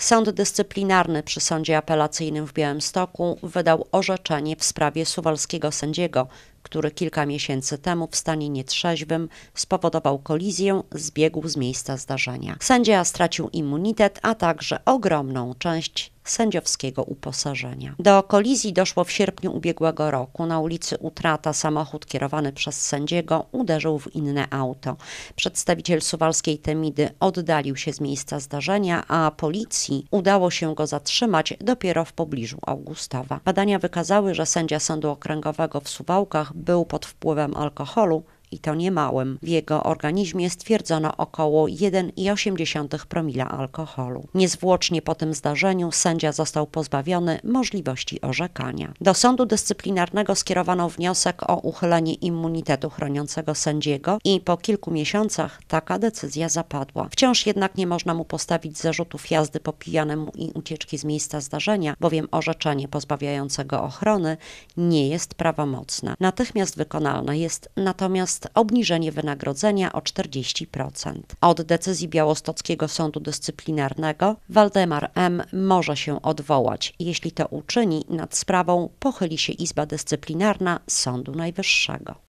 Sąd dyscyplinarny przy Sądzie Apelacyjnym w Białymstoku wydał orzeczenie w sprawie suwalskiego sędziego, który kilka miesięcy temu w stanie nietrzeźwym spowodował kolizję, zbiegł z miejsca zdarzenia. Sędzia stracił immunitet, a także ogromną część sędziowskiego uposażenia. Do kolizji doszło w sierpniu ubiegłego roku. Na ulicy Utrata samochód kierowany przez sędziego uderzył w inne auto. Przedstawiciel suwalskiej Temidy oddalił się z miejsca zdarzenia, a policji udało się go zatrzymać dopiero w pobliżu Augustowa. Badania wykazały, że sędzia Sądu Okręgowego w Suwałkach był pod wpływem alkoholu, i to nie małym. W jego organizmie stwierdzono około 1,8 promila alkoholu. Niezwłocznie po tym zdarzeniu sędzia został pozbawiony możliwości orzekania. Do sądu dyscyplinarnego skierowano wniosek o uchylenie immunitetu chroniącego sędziego i po kilku miesiącach taka decyzja zapadła. Wciąż jednak nie można mu postawić zarzutów jazdy po pijanemu i ucieczki z miejsca zdarzenia, bowiem orzeczenie pozbawiającego ochrony nie jest prawomocne. Natychmiast wykonalne jest natomiast jest obniżenie wynagrodzenia o 40%. Od decyzji Białostockiego Sądu Dyscyplinarnego Waldemar M. może się odwołać. Jeśli to uczyni, nad sprawą pochyli się Izba Dyscyplinarna Sądu Najwyższego.